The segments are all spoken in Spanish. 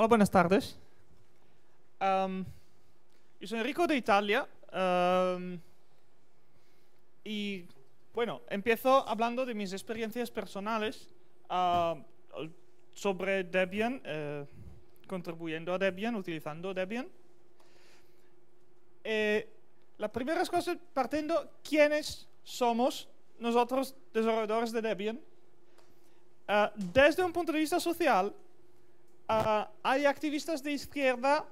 Hola, buenas tardes. Em, yo soy Enrico de Italia. Em, y bueno, empiezo hablando de mis experiencias personales ah, sobre Debian, eh, contribuyendo a Debian, utilizando Debian. Eh, la primera cosa, partiendo, ¿quiénes somos nosotros desarrolladores de Debian? Eh, desde un punto de vista social, Ah, hay activistas de izquierda,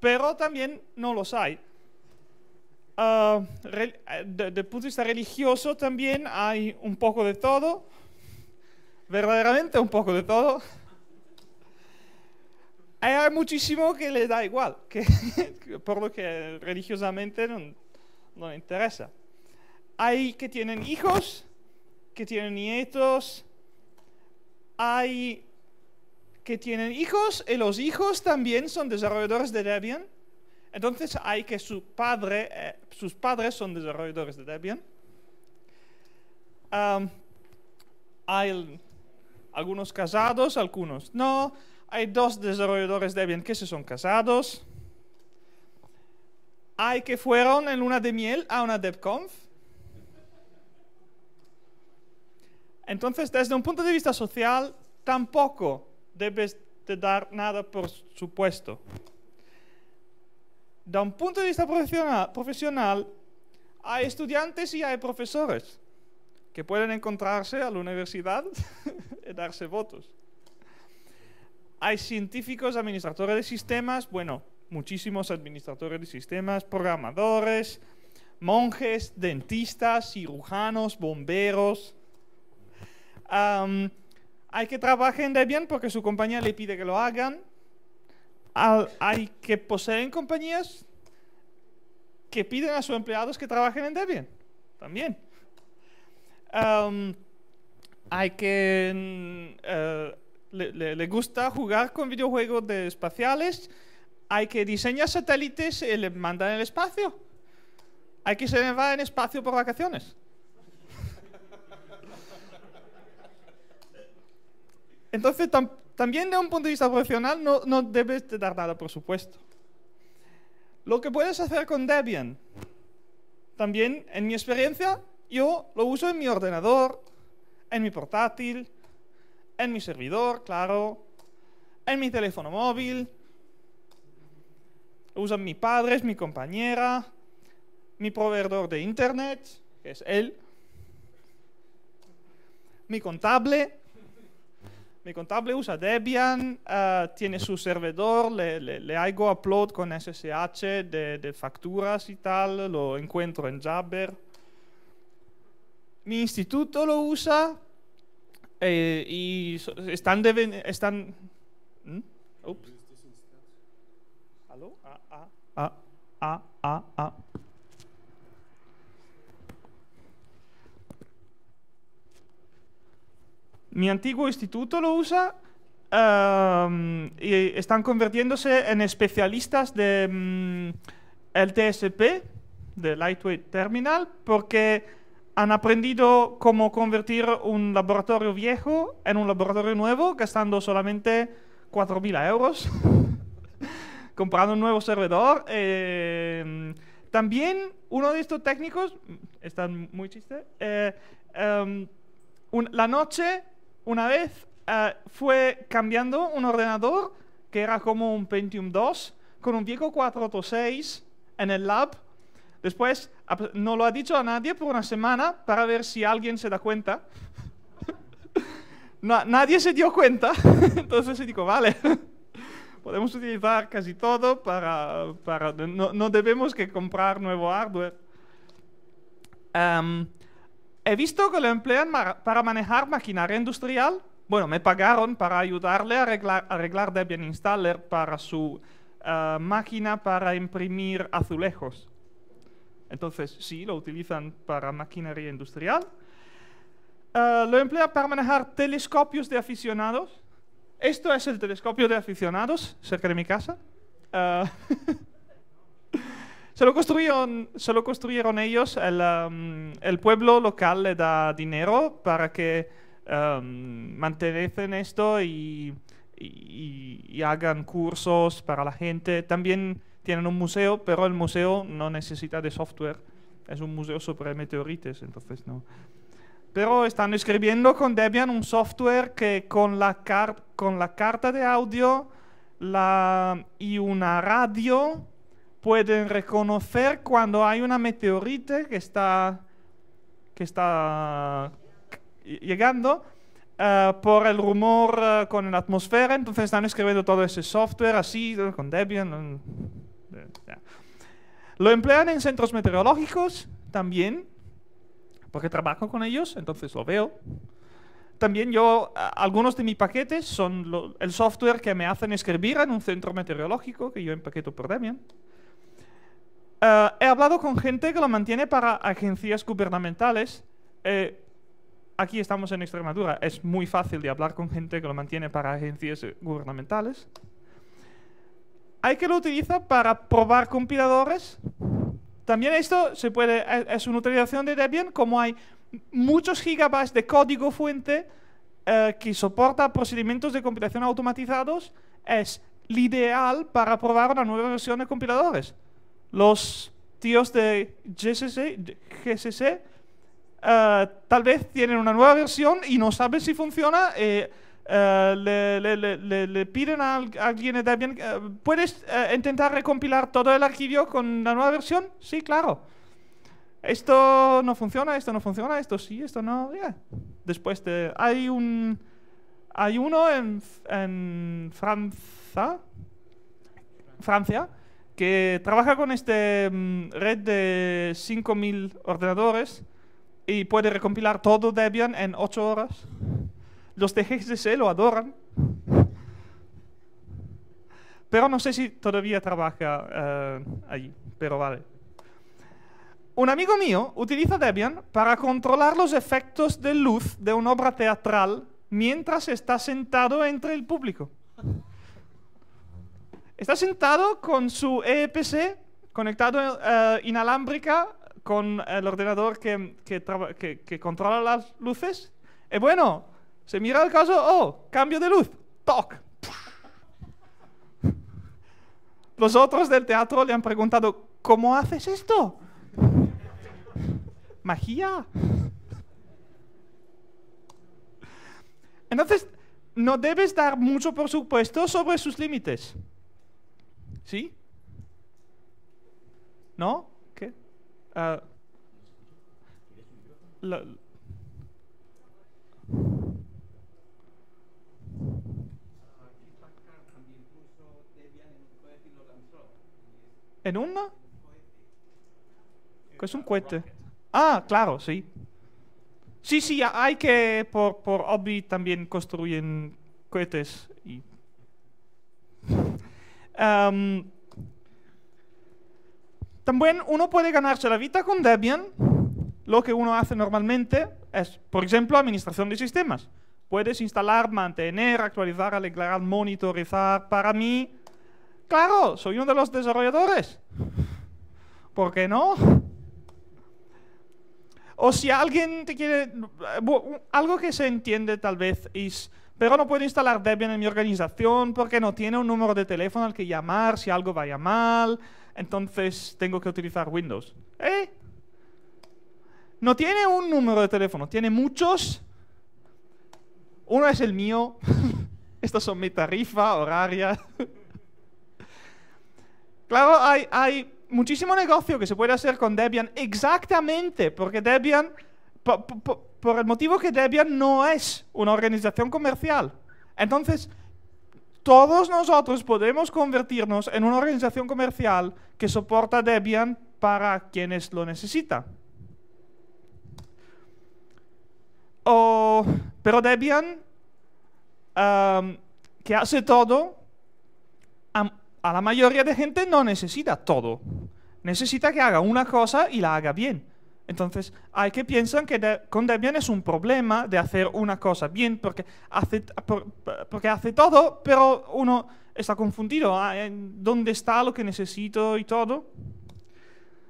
pero también no los hay. Ah, eh, de, punto de vista religioso también hay un poco de todo, verdaderamente un poco de todo. Eh, hay muchísimo que le da igual, que, por lo que religiosamente no, no le interesa. Hay que tienen hijos, que tienen nietos, hay que tienen hijos y eh, los hijos también son desarrolladores de Debian. Entonces hay que su padre, eh, sus padres son desarrolladores de Debian. hay algunos casados, algunos no. Hay dos desarrolladores de Debian que se son casados. Hay que fueron en luna de miel a una DevConf. Entonces, desde un punto de vista social, tampoco debes de dar nada por supuesto. De un punto de vista profesional, profesional hay estudiantes y hay profesores que pueden encontrarse a la universidad y darse votos. Hay científicos, administradores de sistemas, bueno, muchísimos administradores de sistemas, programadores, monjes, dentistas, cirujanos, bomberos hay que trabajar de bien porque su compañía le pide que lo hagan. hay que poseen compañías que piden a sus empleados que trabajen en Debian. También. Um, hay que... Mm, eh, le, gusta jugar con videojuegos espaciales. Hay que diseñar satélites y le mandan el espacio. Hay que se va en espacio por vacaciones. Entonces, también de un punto de vista profesional, no, no debes de dar nada, por supuesto. Lo que puedes hacer con Debian, también en mi experiencia, yo lo uso en mi ordenador, en mi portátil, en mi servidor, claro, en mi teléfono móvil. Lo usan mis padres, mi compañera, mi proveedor de internet, que es él, mi contable, mi contable usa Debian, ah, tiene su servidor, le, hago upload con SSH de, facturas y tal, lo encuentro en Jabber. Mi instituto lo usa eh, y están... están ¿Aló? Ah, ah, ah, ah Mi antiguo instituto lo usa y están convirtiéndose en especialistas de mm, TSP de Lightweight Terminal, porque han aprendido cómo convertir un laboratorio viejo en un laboratorio nuevo, gastando solamente 4.000 euros, comprando un nuevo servidor. Em, también uno de estos técnicos, está muy chiste, eh, em, la noche una vez eh, fue cambiando un ordenador que era como un Pentium 2 con un viejo 486 en el lab. Después no lo ha dicho a nadie por una semana para ver si alguien se da cuenta. nadie se dio cuenta, entonces se dijo, vale, podemos utilizar casi todo para... no, no, debemos que comprar nuevo hardware. He visto que lo emplean para manejar maquinaria industrial. Bueno, me pagaron para ayudarle a arreglar, Debian Installer para su eh, máquina para imprimir azulejos. Entonces, sí, lo utilizan para maquinaria industrial. Eh, lo emplean para manejar telescopios de aficionados. Esto es el telescopio de aficionados, cerca de mi casa. Eh, Se lo construyeron, ellos, um, el, pueblo local le da dinero para que um, mantengan esto y, hagan cursos para la gente. También tienen un museo, pero el museo no necesita de software. Es un museo sobre meteorites, entonces no. Pero están escribiendo con Debian un software que con la, con la carta de audio la, y una radio pueden reconocer cuando hay una meteorita que está, que está llegando eh, por el rumor eh, con la atmósfera. Entonces están escribiendo todo ese software así, con Debian. Eh, lo emplean en centros meteorológicos también, porque trabajo con ellos, entonces lo veo. También yo, algunos de mis paquetes son el software que me hacen escribir en un centro meteorológico que yo empaqueto por Debian. Eh, he hablado con gente que lo mantiene para agencias gubernamentales. Eh, aquí estamos en Extremadura. Es muy fácil de hablar con gente que lo mantiene para agencias eh, gubernamentales. Hay que lo utiliza para probar compiladores. También esto se puede, es una utilización de Debian, como hay muchos gigabytes de código fuente que soporta procedimientos de compilación automatizados, es ideal para probar una nueva versión de compiladores los tíos de GCC, eh, tal vez tienen una nueva versión y no saben si funciona. Eh, eh, le, piden a, alguien Debian, ¿puedes intentar recompilar todo el archivo con la nueva versión? Sí, claro. Esto no funciona, esto no funciona, esto sí, esto no. Después Hay un... Hay uno en, en Francia que trabaja con esta mm, red de 5.000 ordenadores y puede recompilar todo Debian en 8 horas. Los de lo adoran. Pero no sé si todavía trabaja eh, allí, pero vale. Un amigo mío utiliza Debian para controlar los efectos de luz de una obra teatral mientras está sentado entre el público. Está sentado con su EPC conectado eh, inalámbrica con el ordenador que, que, controla las luces. Y bueno, se mira el caso, oh, cambio de luz, toc. Los otros del teatro le han preguntado, ¿cómo haces esto? Magia. Entonces, no debes dar mucho por supuesto sobre sus límites. ¿Sí? ¿No? ¿Qué? Ah. ¿En una? es un cohete? Ah, claro, sí. Sí, sí, hay que por, por hobby también construyen cohetes también uno puede ganarse la vida con Debian. Lo que uno hace normalmente es, por ejemplo, administración de sistemas. Puedes instalar, mantener, actualizar, alegrar, monitorizar. Para mí, claro, soy uno de los desarrolladores. ¿Por qué no? O si alguien te quiere... Algo que se entiende tal vez es pero no puedo instalar Debian en mi organización porque no tiene un número de teléfono al que llamar si algo vaya mal, entonces tengo que utilizar Windows. ¿Eh? No tiene un número de teléfono, tiene muchos. Uno es el mío. Estas son mi tarifa horaria. claro, hay, hay muchísimo negocio que se puede hacer con Debian exactamente, porque Debian por, el motivo que Debian no es una organización comercial. Entonces, todos nosotros podemos convertirnos en una organización comercial que soporta Debian para quienes lo necesitan. pero Debian, um, que hace todo, a la mayoría de gente no necesita todo. Necesita que haga una cosa y la haga bien. Entonces, hay que pensar que con Debian es un problema de hacer una cosa bien porque hace, porque hace todo, pero uno está confundido. Ah, ¿Dónde está lo que necesito y todo?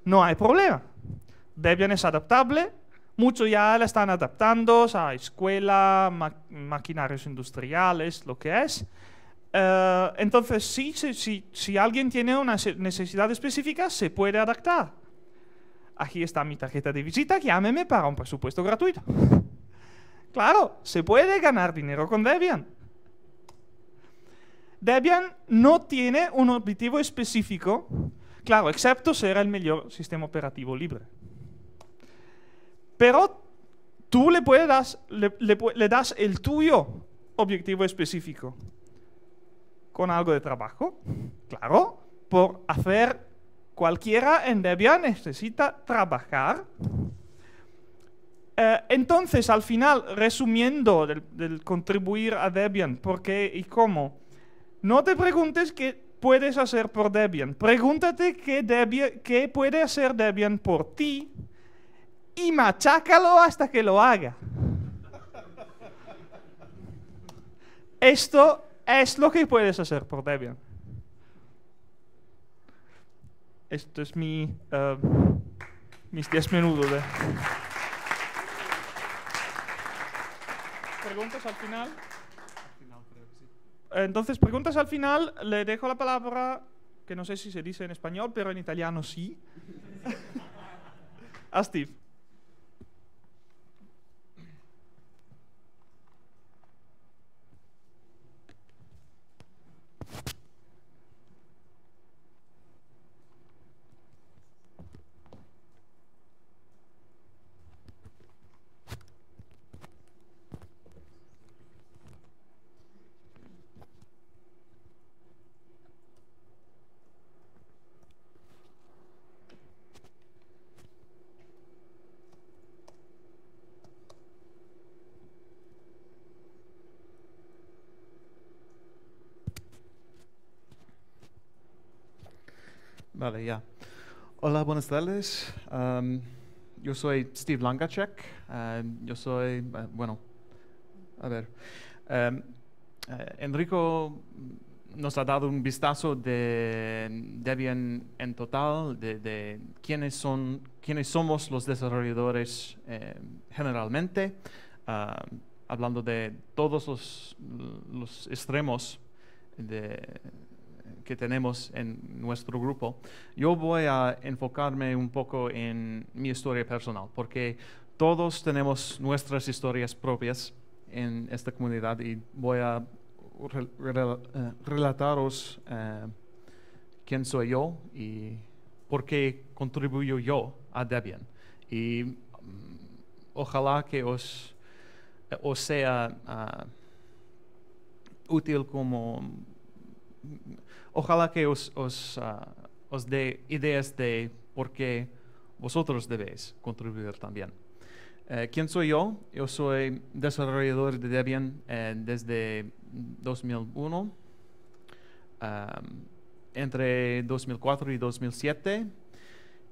No hay problema. Debian es adaptable. Muchos ya la están adaptando a escuela, maquinarios industriales, lo que es. Eh, entonces, sí, sí, sí, si alguien tiene una necesidad específica, se puede adaptar aquí está mi tarjeta de visita, llámeme para un presupuesto gratuito. claro, se puede ganar dinero con Debian. Debian no tiene un objetivo específico, claro, excepto ser el mejor sistema operativo libre. Pero tú le, das el tuyo objetivo específico con algo de trabajo, claro, por hacer cualquiera en Debian necesita trabajar. Eh, entonces, al final, resumiendo del, contribuir a Debian, por qué y cómo, no te preguntes qué puedes hacer por Debian. Pregúntate qué, qué puede hacer Debian por ti y machácalo hasta que lo haga. Esto es lo que puedes hacer por Debian. Esto es mi, ah, mis diez minutos. ¿Preguntas al final? Entonces, preguntas al final, le dejo la palabra, que no sé si se dice en español, pero en italiano sí, a Steve. Vale, ya. Hola, buenas tardes. yo soy Steve Langacek. yo soy, eh, bueno, a ver. Eh, Enrico nos ha dado un vistazo de Debian en total, de, quiénes, son, quiénes somos los desarrolladores eh, generalmente, hablando de todos los, los extremos de, que tenemos en nuestro grupo, yo voy a enfocarme un poco en mi historia personal, porque todos tenemos nuestras historias propias en esta comunidad y voy a eh, relataros eh, quién soy yo y por qué contribuyo yo a Debian. Y mm, ojalá que os, os sea ah, útil como ojalá que ah, os, dé ideas de por qué vosotros debéis contribuir también. Eh, ¿Quién soy yo? Yo soy desarrollador de Debian eh, desde 2001. Ah, entre 2004 y 2007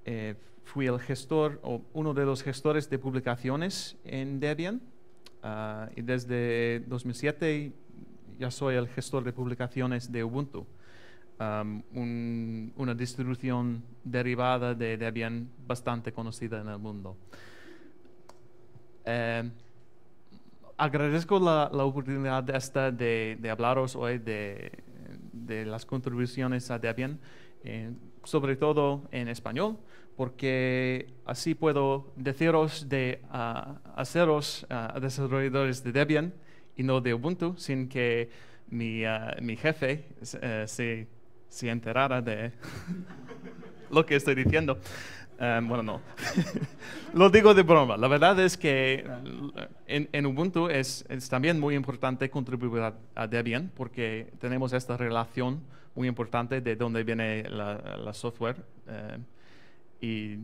eh, fui el gestor o uno de los gestores de publicaciones en Debian. Ah, y desde 2007 yo soy el gestor de publicaciones de Ubuntu, una distribución derivada de Debian bastante conocida en el mundo. Em, agradezco la, oportunidad esta de, hablaros hoy de, las contribuciones a Debian, eh, sobre todo en español, porque así puedo deciros de ah, haceros uh, desarrolladores de Debian y no de Ubuntu sin que mi, ah, jefe eh, se, enterara de lo que estoy diciendo. Eh, bueno, no. lo digo de broma. La verdad es que eh, en, Ubuntu es, también muy importante contribuir a, Debian porque tenemos esta relación muy importante de dónde viene la, software. y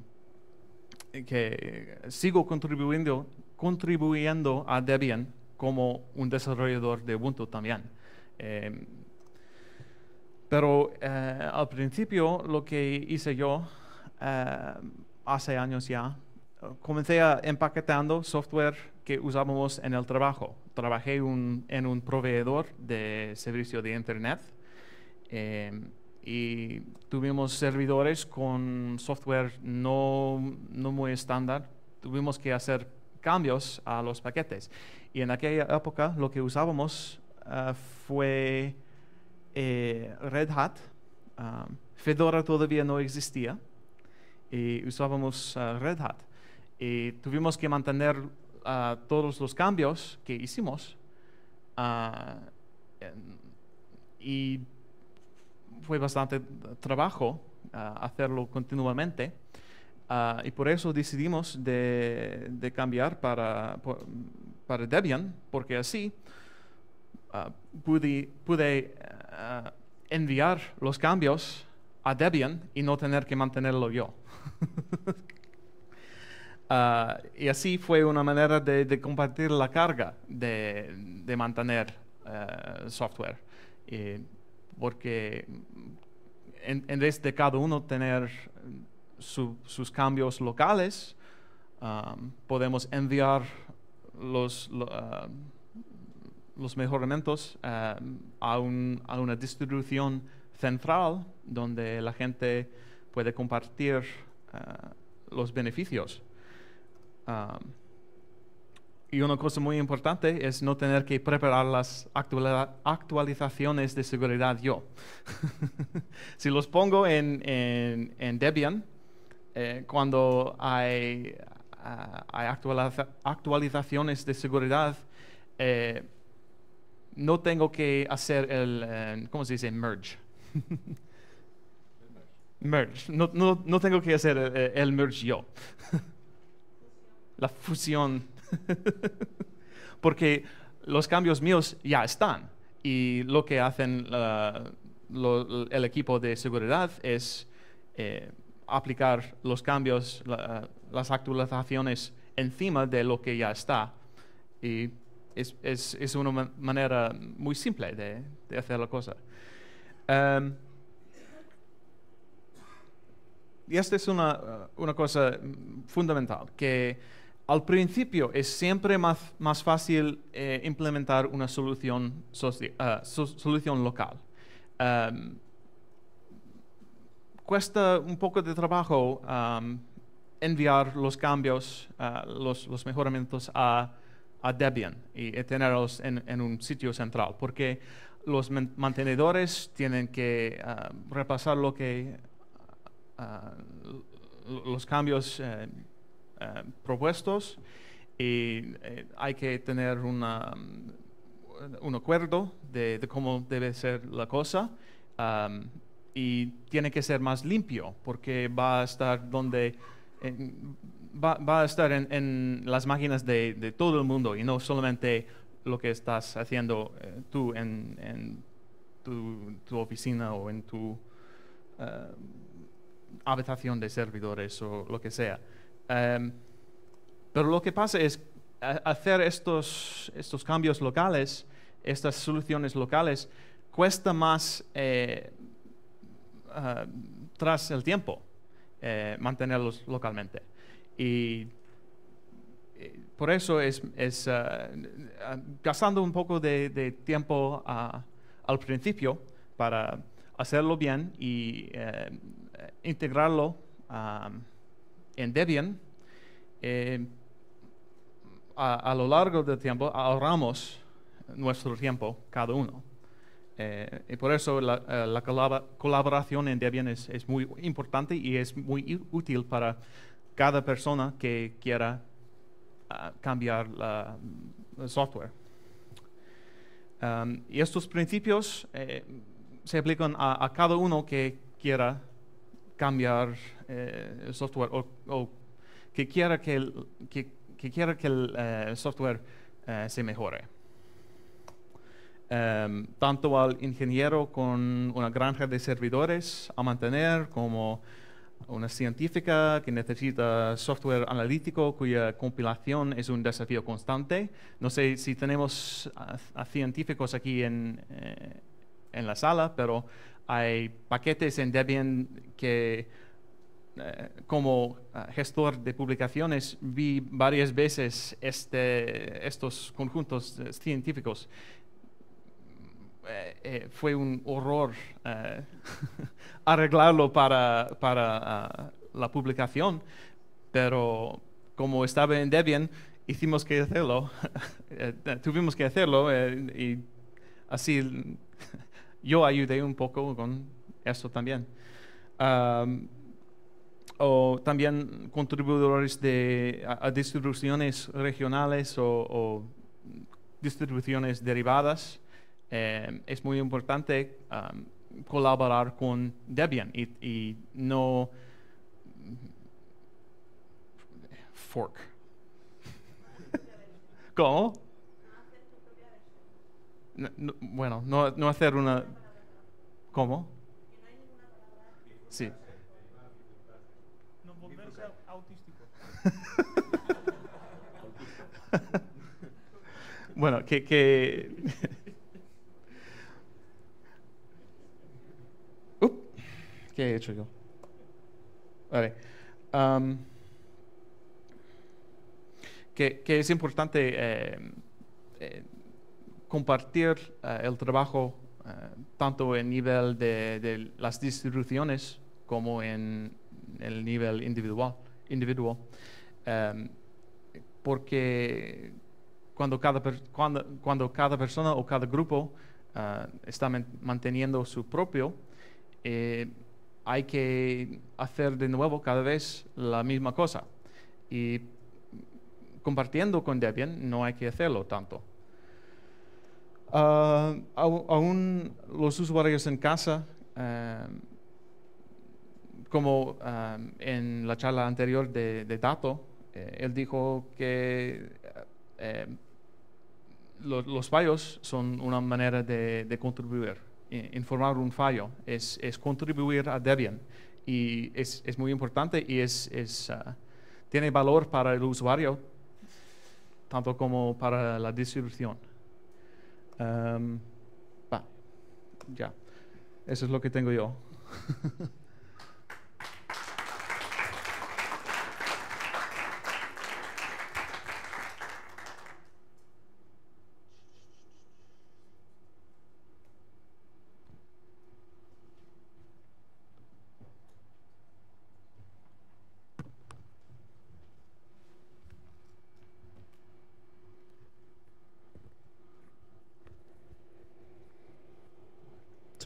que sigo contribuyendo, contribuyendo a Debian como un desarrollador de Ubuntu también. Em, pero eh, al principio lo que hice yo eh, hace años ya, comencé a empaquetando software que usábamos en el trabajo. Trabajé en un proveedor de servicio de Internet em, y tuvimos servidores con software no, no muy estándar. Tuvimos que hacer cambios a los paquetes. Y en aquella época lo que usábamos ah, fue eh, Red Hat. Ah, Fedora todavía no existía y usábamos ah, Red Hat. Y tuvimos que mantener todos los cambios que hicimos. y fue bastante trabajo hacerlo continuamente. y por eso decidimos de, cambiar para, para Debian, porque así ah, pude, ah, enviar los cambios a Debian y no tener que mantenerlo yo. Ah, y así fue una manera de, compartir la carga de, mantener eh, software. porque en, vez de cada uno tener sus cambios locales, podemos enviar los, lo, ah, mejoramientos ah, a, un, a, una distribución central donde la gente puede compartir ah, los beneficios. y una cosa muy importante es no tener que preparar las actualizaciones de seguridad yo. si los pongo en, en, en Debian, eh, cuando hay a, actualizaciones de seguridad, eh, no tengo que hacer el, eh, ¿cómo se dice? Merge. merge. No, no, no, tengo que hacer eh, el, merge yo. La fusión. Porque los cambios míos ya están. Y lo que hacen el equipo de seguridad es eh, aplicar los cambios, las actualizaciones encima de lo que ya está. Y es, una manera muy simple de, hacer la cosa. Em, y esta es eh, una, cosa fundamental, que al principio es siempre más, más fácil eh, implementar una solución, eh, solución local. Em, cuesta un poco de trabajo um, enviar los cambios, uh, los, mejoramientos a, Debian y tenerlos en, un sitio central, porque los mantenedores tienen que uh, repasar lo que uh, los cambios eh, eh, propuestos y eh, hay que tener una, un acuerdo de, cómo debe ser la cosa. Um, y tiene que ser más limpio porque va a estar donde en, va, a estar en, las máquinas de, todo el mundo y no solamente lo que estás haciendo eh, tú en, en tu, oficina o en tu eh, habitación de servidores o lo que sea. Em, pero lo que pasa es hacer estos, estos cambios locales, estas soluciones locales, cuesta más eh, Ah, tras el tiempo, eh, mantenerlos localmente. Y eh, por eso es, ah, ah, gastando un poco de, tiempo al principio para hacerlo bien y eh, integrarlo en Debian. a, lo largo del tiempo ahorramos nuestro tiempo cada uno. Eh, y por eso la, eh, colaboración en Debian es, muy importante y es muy útil para cada persona que quiera ah, cambiar mm, el software. Um, y estos principios eh, se aplican a, cada uno que quiera cambiar el software o, que quiera que quiera que el software se mejore. Em, tanto al ingeniero con una granja de servidores a mantener como una científica que necesita software analítico cuya compilación es un desafío constante. No sé si tenemos a, científicos aquí eh, en, la sala, pero hay paquetes en Debian que eh, como eh, gestor de publicaciones vi varias veces este, estos conjuntos científicos eh, eh, fue un horror eh, arreglarlo para, ah, la publicación, pero como estaba en Debian, hicimos que hacerlo, tuvimos que hacerlo y así yo ayudé un poco con eso también. o también contribuidores de, a, distribuciones regionales o distribuciones derivadas. Eh, es muy importante um, colaborar con Debian y, y no fork. ¿Cómo? bueno, no, no, hacer una... ¿Cómo? Sí. bueno, que... que ¿Qué he hecho yo? Vale. que, es importante eh, eh, compartir eh, el trabajo tanto en nivel de, las distribuciones como en el nivel individual. individual. porque cuando cada, cuando, cuando cada persona o cada grupo ah, está manteniendo su propio, hay que hacer de nuevo cada vez la misma cosa. Y compartiendo con Debian no hay que hacerlo tanto. Ah, aún los usuarios en casa, em, como em, en la charla anterior de, Dato, eh, él dijo que eh, los, fallos son una manera de contribuir eh, informar un fallo, es, es contribuir a Debian. Y es, muy importante y es, es ah, tiene valor para el usuario, tanto como para la distribución. Eso es lo que tengo yo.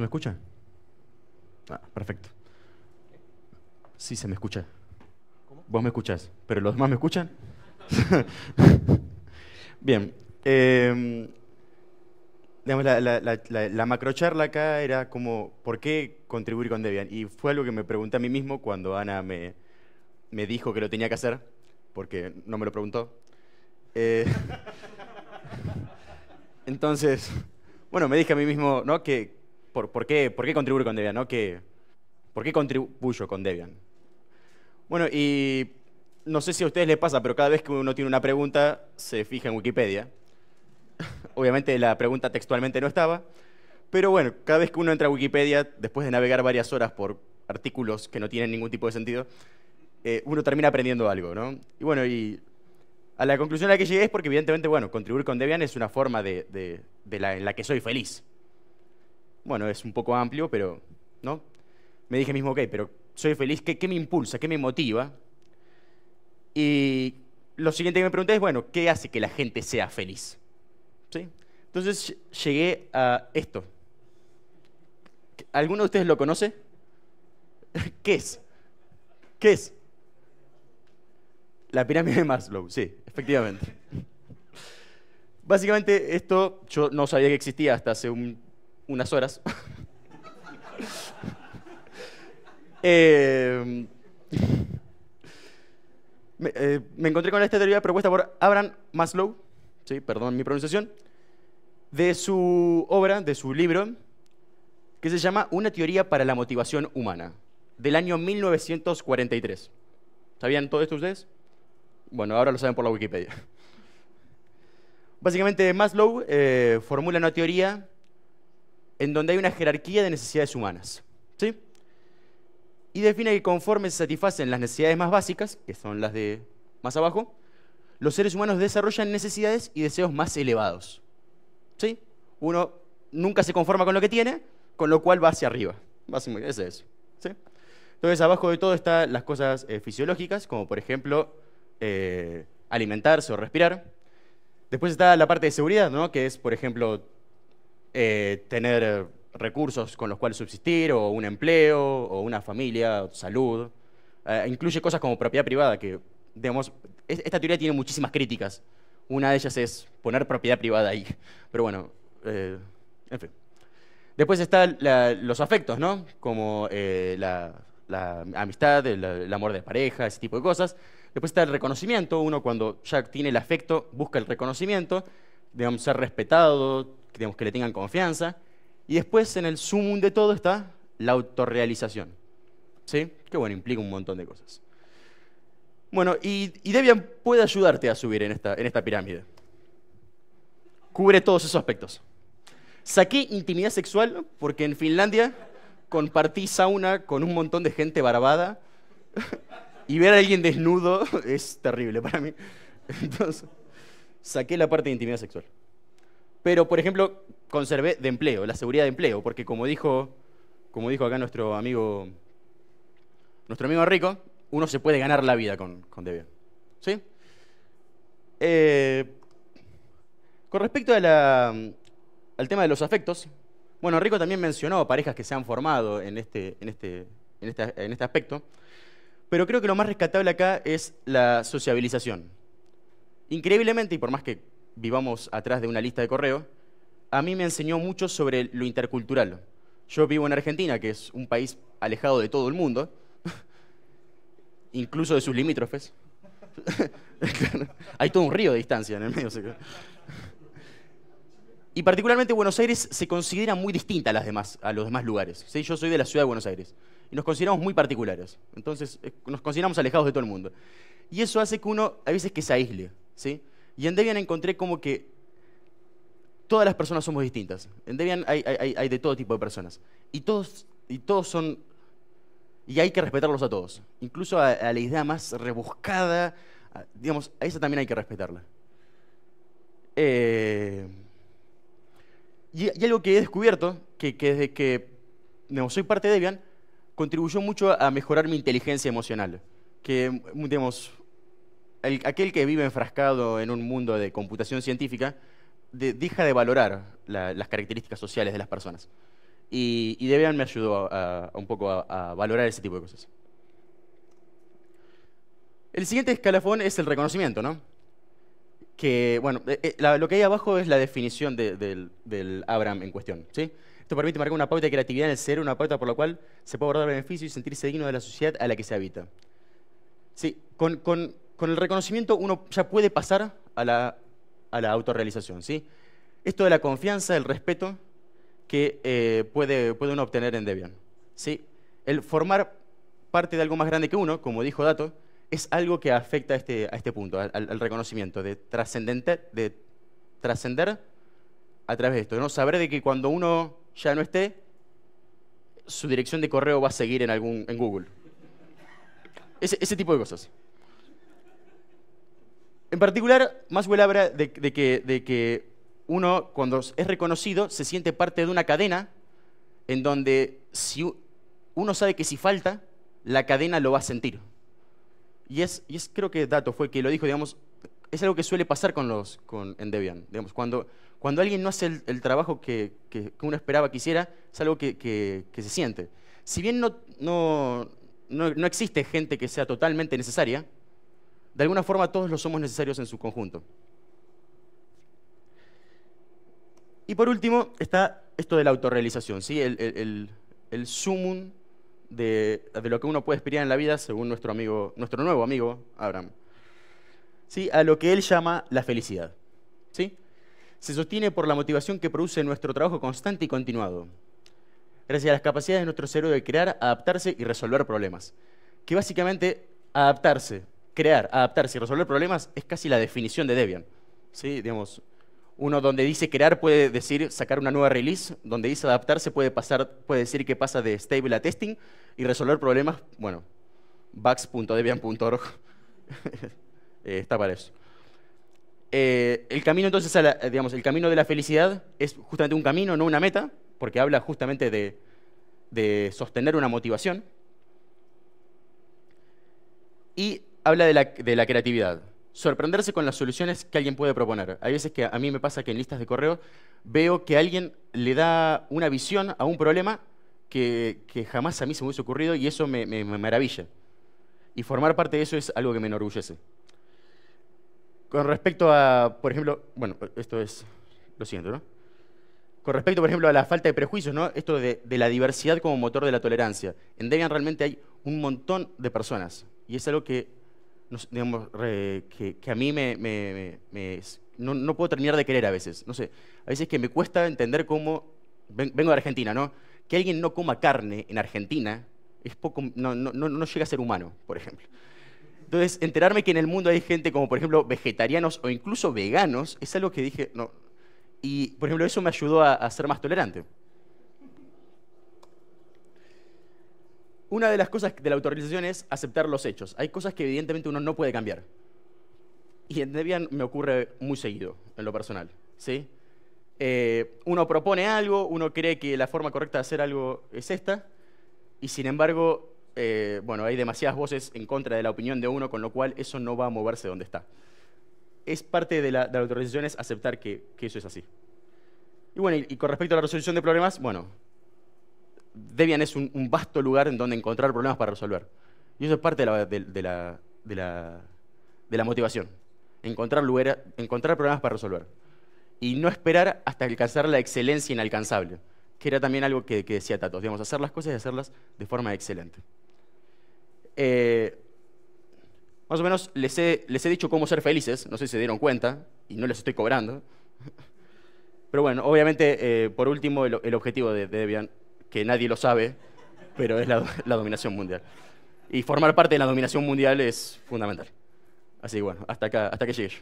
me escuchan? Ah, perfecto. Sí, se me escucha. Vos me escuchás, pero los demás me escuchan. Bien. Em, digamos, la, macro charla macrocharla acá era como, ¿por qué contribuir con Debian? Y fue algo que me pregunté a mí mismo cuando Ana me, dijo que lo tenía que hacer, porque no me lo preguntó. Eh, entonces, bueno, me dije a mí mismo, ¿no? Que, por, qué, contribuir con Debian? ¿no? ¿Por qué contribuyo con Debian? Bueno, y no sé si a ustedes les pasa, pero cada vez que uno tiene una pregunta, se fija en Wikipedia. Obviamente la pregunta textualmente no estaba, pero bueno, cada vez que uno entra a Wikipedia, después de navegar varias horas por artículos que no tienen ningún tipo de sentido, eh, uno termina aprendiendo algo, ¿no? Y bueno, y a la conclusión a la que llegué es porque evidentemente, bueno, contribuir con Debian es una forma de, en la que soy feliz bueno, es un poco amplio, pero, ¿no? Me dije mismo, ok, pero soy feliz, ¿qué, me impulsa? ¿Qué me motiva? Y lo siguiente que me pregunté es, bueno, ¿qué hace que la gente sea feliz? ¿Sí? Entonces llegué a esto. ¿Alguno de ustedes lo conoce? ¿Qué es? ¿Qué es? La pirámide de Maslow, sí, efectivamente. Básicamente esto yo no sabía que existía hasta hace un unas horas. Eh, eh, me, encontré con esta teoría propuesta por Abraham Maslow, sí, perdón mi pronunciación, de su obra, de su libro, que se llama Una teoría para la motivación humana, del año 1943. ¿Sabían todo esto ustedes? Bueno, ahora lo saben por la Wikipedia. Básicamente, Maslow eh, formula una teoría en donde hay una jerarquía de necesidades humanas. ¿sí? Y define que conforme se satisfacen las necesidades más básicas, que son las de más abajo, los seres humanos desarrollan necesidades y deseos más elevados. ¿Sí? Uno nunca se conforma con lo que tiene, con lo cual va hacia arriba. Ese es. ¿Sí? Entonces, abajo de todo están las cosas eh, fisiológicas, como por ejemplo eh, alimentarse o respirar. Después está la parte de seguridad, ¿no? que es, por ejemplo, eh, tener eh, recursos con los cuales subsistir, o un empleo, o una familia, salud. Eh, incluye cosas como propiedad privada, que, digamos, esta teoría tiene muchísimas críticas. Una de ellas es poner propiedad privada ahí. Pero bueno, en fin. Después están los afectos, ¿no? Como la, amistad, el, amor de pareja, ese tipo de cosas. Después está el reconocimiento. Uno cuando ya tiene el afecto busca el reconocimiento, digamos, ser respetado, que le tengan confianza. Y después, en el sumum de todo, está la autorrealización. ¿Sí? Que bueno, implica un montón de cosas. Bueno, y, Debian puede ayudarte a subir en esta, en esta pirámide. Cubre todos esos aspectos. Saqué intimidad sexual porque en Finlandia compartí sauna con un montón de gente barbada y ver a alguien desnudo es terrible para mí. Entonces, saqué la parte de intimidad sexual. Pero, por ejemplo, conservé de empleo, la seguridad de empleo, porque como dijo, como dijo acá nuestro amigo, nuestro amigo Rico, uno se puede ganar la vida con, con ¿Sí? Eh, con respecto a al tema de los afectos, bueno, Rico también mencionó parejas que se han formado en este, en este, en este aspecto, pero creo que lo más rescatable acá es la sociabilización. Increíblemente, y por más que vivamos atrás de una lista de correo, a mí me enseñó mucho sobre lo intercultural. Yo vivo en Argentina, que es un país alejado de todo el mundo, incluso de sus limítrofes. Hay todo un río de distancia en el medio. Y particularmente Buenos Aires se considera muy distinta a, las demás, a los demás lugares. ¿sí? Yo soy de la ciudad de Buenos Aires y nos consideramos muy particulares. Entonces eh, nos consideramos alejados de todo el mundo. Y eso hace que uno a veces que se aísle. ¿sí? Y en Debian encontré como que todas las personas somos distintas. En Debian hay, de todo tipo de personas. Y todos, y todos son... Y hay que respetarlos a todos. Incluso a, la idea más rebuscada, digamos, a esa también hay que respetarla. Eh, y, algo que he descubierto, que, desde que soy parte de Debian, contribuyó mucho a mejorar mi inteligencia emocional. Que, digamos, aquel que vive enfrascado en un mundo de computación científica deja de valorar las características sociales de las personas. Y, y Debian me ayudó un poco a, valorar ese tipo de cosas. El siguiente escalafón es el reconocimiento, ¿no? Que, bueno, eh, eh, lo que hay abajo es la definición del, Abraham en cuestión, Esto permite marcar una pauta de creatividad en el ser, una pauta por la cual se puede abordar beneficio y sentirse digno de la sociedad a la que se habita. Sí, con, con el reconocimiento uno ya puede pasar a la, autorrealización. ¿sí? Esto de la confianza, el respeto que eh, puede, puede, uno obtener en Debian. ¿sí? El formar parte de algo más grande que uno, como dijo Dato, es algo que afecta a este, a este punto, al, reconocimiento, de, de trascender a través de esto. ¿no? Saber de que cuando uno ya no esté, su dirección de correo va a seguir en, algún, en Google. ese tipo de cosas. En particular, más habla de, de, que, de que uno, cuando es reconocido, se siente parte de una cadena en donde si uno sabe que si falta, la cadena lo va a sentir. Y es, y es creo que dato fue que lo dijo, digamos, es algo que suele pasar con los, con, en Debian. Digamos, cuando, cuando alguien no hace el, trabajo que, que, uno esperaba que hiciera, es algo que, que se siente. Si bien no, no, no existe gente que sea totalmente necesaria, de alguna forma todos los somos necesarios en su conjunto. Y por último está esto de la autorrealización, ¿sí? el, sumum de, lo que uno puede esperar en la vida según nuestro, amigo, nuestro nuevo amigo Abraham. ¿Sí? A lo que él llama la felicidad. ¿Sí? Se sostiene por la motivación que produce nuestro trabajo constante y continuado, gracias a las capacidades de nuestro cerebro de crear, adaptarse y resolver problemas. Que básicamente adaptarse crear, adaptarse y resolver problemas es casi la definición de Debian. ¿Sí? Digamos, uno donde dice crear puede decir sacar una nueva release, donde dice adaptarse puede, pasar, puede decir que pasa de stable a testing y resolver problemas, bueno, bugs.debian.org eh, está para eso. Eh, el camino entonces, eh, digamos, el camino de la felicidad es justamente un camino, no una meta, porque habla justamente de, de sostener una motivación. Y habla de la, de la creatividad. Sorprenderse con las soluciones que alguien puede proponer. Hay veces que a mí me pasa que en listas de correo veo que alguien le da una visión a un problema que, jamás a mí se me hubiese ocurrido y eso me, maravilla. Y formar parte de eso es algo que me enorgullece. Con respecto a, por ejemplo, bueno, esto es, lo siento, ¿no? Con respecto, por ejemplo, a la falta de prejuicios, ¿no? Esto de, de, la diversidad como motor de la tolerancia. En Debian realmente hay un montón de personas y es algo que que, a mí me, no, puedo terminar de querer a veces. No sé, a veces que me cuesta entender cómo, vengo de Argentina, ¿no? Que alguien no coma carne en Argentina es poco, no, llega a ser humano, por ejemplo. Entonces, enterarme que en el mundo hay gente como, por ejemplo, vegetarianos o incluso veganos, es algo que dije, no. Y, por ejemplo, eso me ayudó a ser más tolerante. Una de las cosas de la autorización es aceptar los hechos. Hay cosas que evidentemente uno no puede cambiar. Y en Debian me ocurre muy seguido, en lo personal. ¿sí? Eh, uno propone algo, uno cree que la forma correcta de hacer algo es esta, y sin embargo, eh, bueno, hay demasiadas voces en contra de la opinión de uno, con lo cual eso no va a moverse donde está. Es parte de la, autorización es aceptar que, eso es así. Y bueno, y con respecto a la resolución de problemas, bueno, Debian es un, vasto lugar en donde encontrar problemas para resolver. Y eso es parte de la, motivación. Encontrar, lugar, encontrar problemas para resolver. Y no esperar hasta alcanzar la excelencia inalcanzable, que era también algo que, decía Tato. digamos, hacer las cosas y hacerlas de forma excelente. Eh, más o menos les he, dicho cómo ser felices, no sé si se dieron cuenta, y no les estoy cobrando. Pero bueno, obviamente, eh, por último, el, objetivo de Debian que nadie lo sabe, pero es la, dominación mundial. Y formar parte de la dominación mundial es fundamental. Así que bueno, hasta, acá, que llegue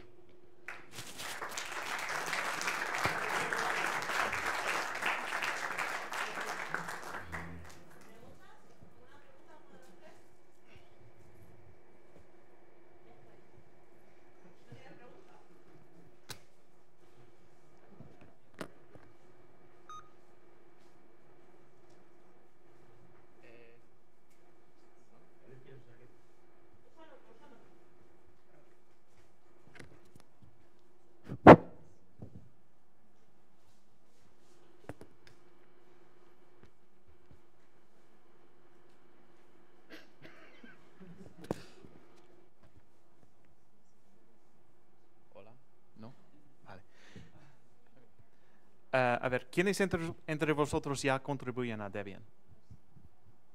¿Quiénes entre, entre vosotros ya contribuyen a Debian?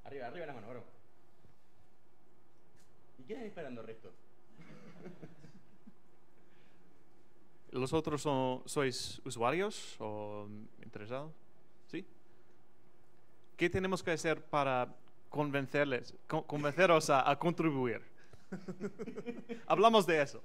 Arriba, arriba la mano, bro. ¿Y quién está esperando recto? ¿Los otros son, sois usuarios o interesados? ¿Sí? ¿Qué tenemos que hacer para convencerles, convenceros a, a contribuir? Hablamos de eso.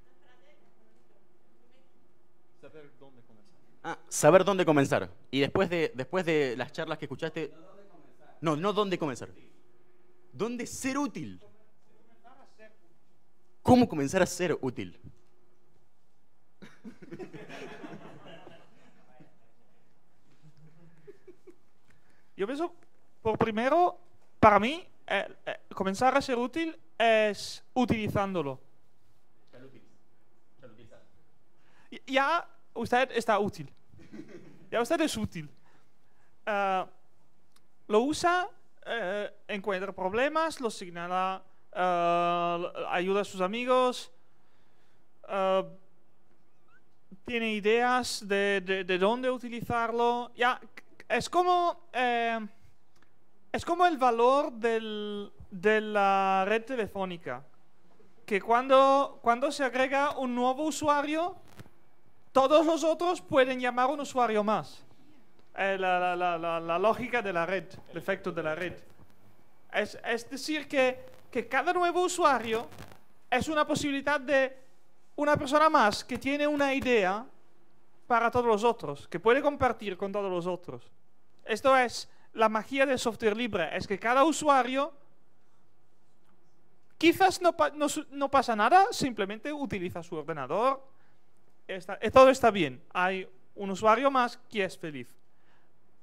Ah, saber dónde comenzar. Y después de, después de las charlas que escuchaste... No, no dónde comenzar. ¿Dónde ser útil? ¿Cómo comenzar a ser útil? Yo pienso, por primero, para mí, eh, eh, comenzar a ser útil es utilizándolo. Ya, usted está útil. Ya usted es útil. Ah, lo usa, eh, encuentra problemas, lo señala, ah, ayuda a sus amigos, ah, tiene ideas de, de, de, dónde utilizarlo. Ya, es como, eh, es como el valor del, de la red telefónica que cuando, cuando se agrega un nuevo usuario, todos los otros pueden llamar a un usuario más. Eh, la, lógica de la red, el efecto de la red. Es, decir, que, cada nuevo usuario es una posibilidad de una persona más que tiene una idea para todos los otros, que puede compartir con todos los otros. Esto es la magia del software libre, es que cada usuario quizás no pasa nada, simplemente utiliza su ordenador, eh, todo está bien. Hay un usuario más que es feliz.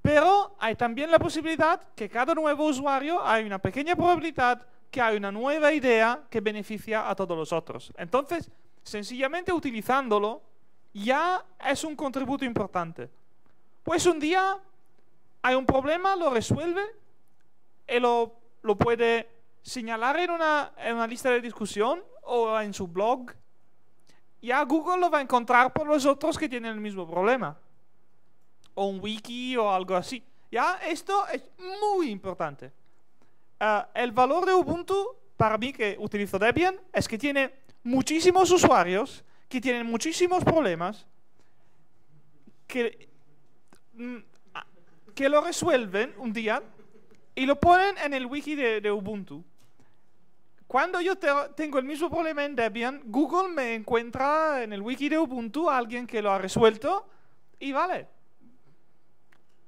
Pero hay también la posibilidad que cada nuevo usuario hay una pequeña probabilidad que hay una nueva idea que beneficia a todos los otros. Entonces, sencillamente utilizándolo ya es un contributo importante. Pues un día hay un problema, lo resuelve y lo, lo puede señalar en una, en una lista de discusión o en su blog ya Google lo va a encontrar por los otros que tienen el mismo problema. O un wiki o algo así. Ya, esto es muy importante. Eh, el valor de Ubuntu, para mí que utilizo Debian, es que tiene muchísimos usuarios que tienen muchísimos problemas que, mm, que lo resuelven un día y lo ponen en el wiki de Ubuntu. Cuando yo tengo el mismo problema en Debian, Google me encuentra en el wiki de Ubuntu a alguien que lo ha resuelto y vale,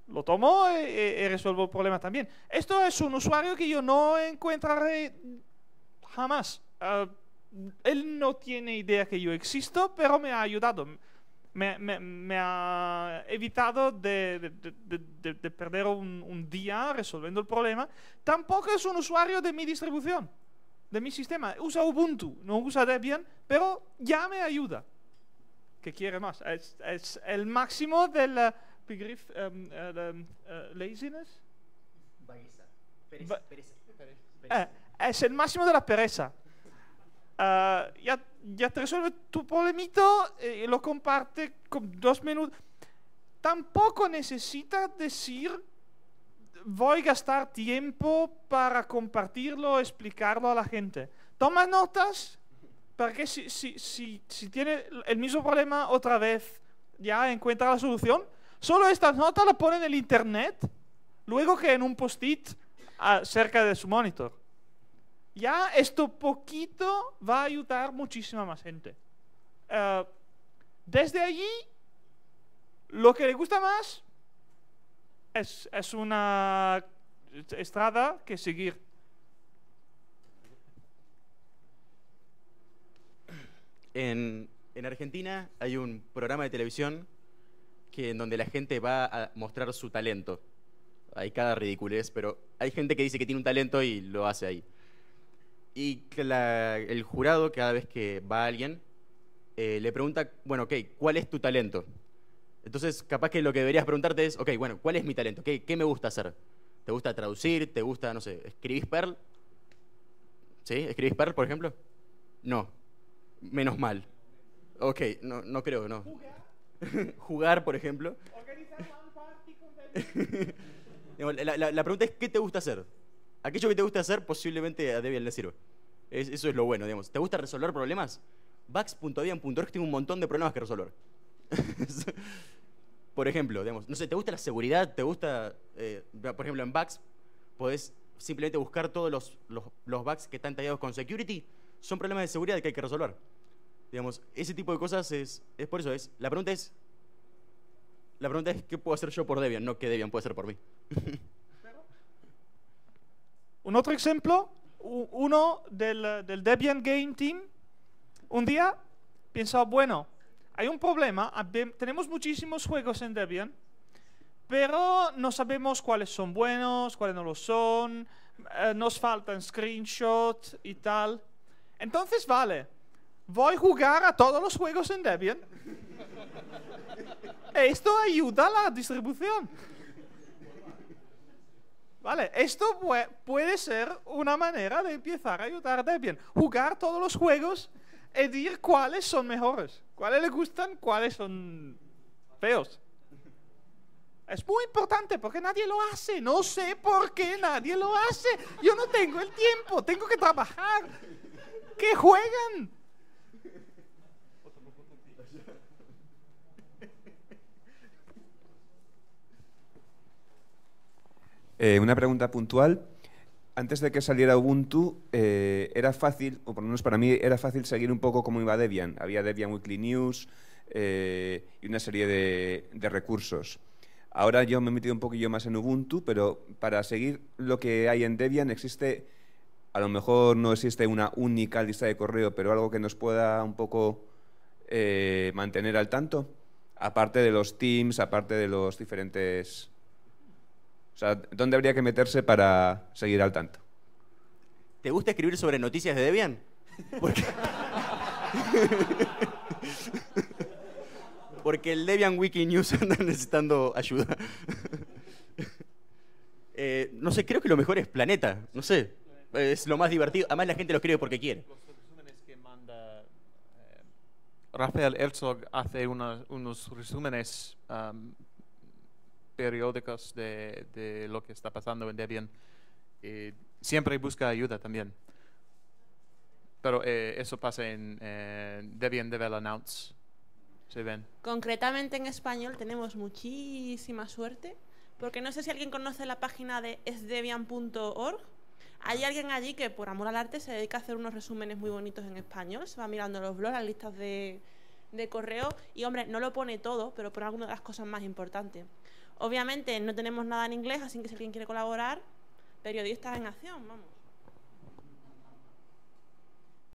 lo tomo y, resuelvo el problema también. Esto es un usuario que yo no encontraré jamás. Ah, él no tiene idea que yo existo, pero me ha ayudado. Me, ha evitado de, perder un, un día resolviendo el problema. Tampoco es un usuario de mi distribución de mi sistema. Usa Ubuntu, no usa Debian, pero ya me ayuda. ¿Qué quiere más? Es, es el máximo del em, eh, em, eh, laziness. Eh, es el máximo de la pereza. Ah, ya, ya te resuelve tu problemito y lo comparte con dos minutos. Tampoco necesita decir voy a gastar tiempo para compartirlo, explicarlo a la gente. Toma notas, porque si, si, si, si tiene el mismo problema otra vez, ya encuentra la solución. Solo estas notas las pone en el internet, luego que en un post-it ah, cerca de su monitor. Ya esto poquito va a ayudar muchísima más gente. Ah, desde allí, lo que le gusta más, es, una estrada que seguir. En, Argentina hay un programa de televisión que, en donde la gente va a mostrar su talento. Hay cada ridiculez, pero hay gente que dice que tiene un talento y lo hace ahí. Y el jurado, cada vez que va a alguien, eh, le pregunta, bueno, ok, ¿cuál es tu talento? Entonces, capaz que lo que deberías preguntarte es, ok, bueno, ¿cuál es mi talento? ¿Qué, me gusta hacer? ¿Te gusta traducir? ¿Te gusta, no sé, escribís Perl? ¿Sí? ¿Escribís Perl, por ejemplo? No. Menos mal. Ok, no, no creo, no. ¿Jugar? por ejemplo. la, la, pregunta es, ¿qué te gusta hacer? Aquello que te gusta hacer posiblemente a Debian le sirve. eso es lo bueno, digamos. ¿Te gusta resolver problemas? Bugs.debian.org tiene un montón de problemas que resolver. por ejemplo, digamos, no sé, ¿te gusta la seguridad? ¿Te gusta, eh, por ejemplo, en bugs, podés simplemente buscar todos los, los, bugs que están tallados con security? Son problemas de seguridad que hay que resolver. Digamos, ese tipo de cosas es, es por eso es. La pregunta es, la pregunta es, ¿qué puedo hacer yo por Debian? No, ¿qué Debian puede hacer por mí? Un otro ejemplo, uno del, del Debian Game Team, un día pensaba, bueno, hay un problema, tenemos muchísimos juegos en Debian, pero no sabemos cuáles son buenos, cuáles no lo son, eh, nos faltan screenshots y tal. Entonces, vale, voy a jugar a todos los juegos en Debian. Esto ayuda a la distribución. Vale, esto puede ser una manera de empezar a ayudar a Debian. Jugar todos los juegos y decir cuáles son mejores. ¿Cuáles les gustan? ¿Cuáles son feos? Es muy importante porque nadie lo hace. No sé por qué nadie lo hace. Yo no tengo el tiempo. Tengo que trabajar. ¿Qué juegan? Eh, una pregunta puntual antes de que saliera Ubuntu, eh, era fácil, o por lo menos para mí, era fácil seguir un poco cómo iba Debian. Había Debian Weekly News eh, y una serie de, recursos. Ahora yo me he metido un poquillo más en Ubuntu, pero para seguir lo que hay en Debian existe, a lo mejor no existe una única lista de correo, pero algo que nos pueda un poco eh, mantener al tanto, aparte de los teams, aparte de los diferentes sea, ¿dónde habría que meterse para seguir al tanto? ¿Te gusta escribir sobre noticias de Debian? Porque, el Debian Wiki News anda necesitando ayuda. Eh, no sé, creo que lo mejor es Planeta. No sé. Es lo más divertido. Además, la gente lo escribe porque quiere. Rafael Herzog hace unos, resúmenes um, periódicos de, de lo que está pasando en Debian. Y siempre busca ayuda también. Pero eh, eso pasa en eh, Debian Devel Announce. Concretamente en español tenemos muchísima suerte, porque no sé si alguien conoce la página de esdebian.org. Hay ah. alguien allí que, por amor al arte, se dedica a hacer unos resúmenes muy bonitos en español. Se va mirando los blogs, las listas de, de correo. Y, hombre, no lo pone todo, pero pone algunas de las cosas más importantes. Obviamente no tenemos nada en inglés, así que si alguien quiere colaborar, periodistas en acción, vamos.